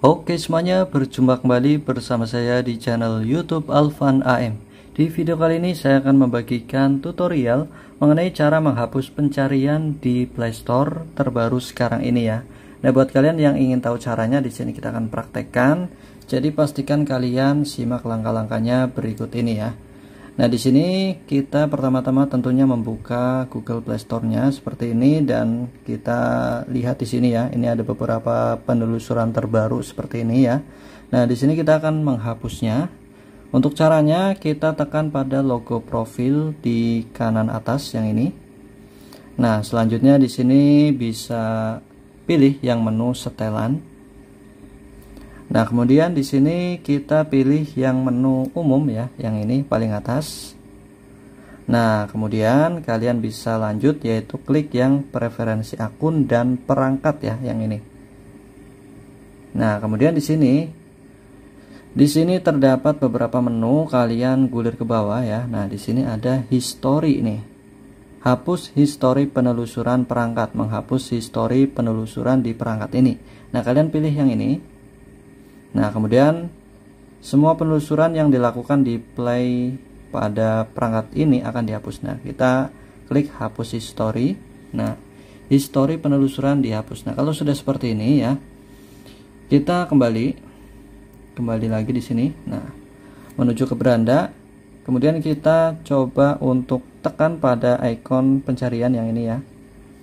Oke semuanya, berjumpa kembali bersama saya di channel YouTube Alvan AM. Di video kali ini saya akan membagikan tutorial mengenai cara menghapus pencarian di Play Store terbaru sekarang ini ya. Nah, buat kalian yang ingin tahu caranya di sini kita akan praktekkan. Jadi pastikan kalian simak langkah-langkahnya berikut ini ya. Nah, di sini kita pertama-tama tentunya membuka Google Play Store-nya seperti ini dan kita lihat di sini ya. Ini ada beberapa penelusuran terbaru seperti ini ya. Nah, di sini kita akan menghapusnya. Untuk caranya kita tekan pada logo profil di kanan atas yang ini. Nah, selanjutnya di sini bisa pilih yang menu setelan. Nah, kemudian di sini kita pilih yang menu umum ya, yang ini paling atas. Nah, kemudian kalian bisa lanjut yaitu klik yang preferensi akun dan perangkat ya, yang ini. Nah, kemudian di sini di sini terdapat beberapa menu, kalian gulir ke bawah ya. Nah, di sini ada history ini. Hapus history penelusuran perangkat, menghapus history penelusuran di perangkat ini. Nah, kalian pilih yang ini. Nah, kemudian semua penelusuran yang dilakukan di play pada perangkat ini akan dihapus. Nah, kita klik hapus history. Nah, history penelusuran dihapus. Nah, kalau sudah seperti ini ya, kita kembali kembali lagi di sini. Nah, menuju ke beranda. Kemudian kita coba untuk tekan pada ikon pencarian yang ini ya.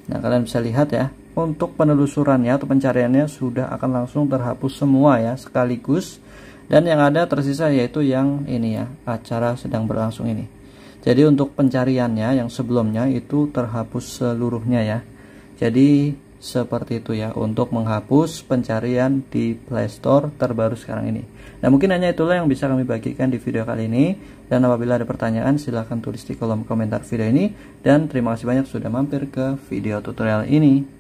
Nah, kalian bisa lihat ya untuk penelusurannya atau pencariannya sudah akan langsung terhapus semua ya sekaligus dan yang ada tersisa yaitu yang ini ya acara sedang berlangsung ini jadi untuk pencariannya yang sebelumnya itu terhapus seluruhnya ya jadi seperti itu ya untuk menghapus pencarian di Playstore terbaru sekarang ini nah mungkin hanya itulah yang bisa kami bagikan di video kali ini dan apabila ada pertanyaan silahkan tulis di kolom komentar video ini dan terima kasih banyak sudah mampir ke video tutorial ini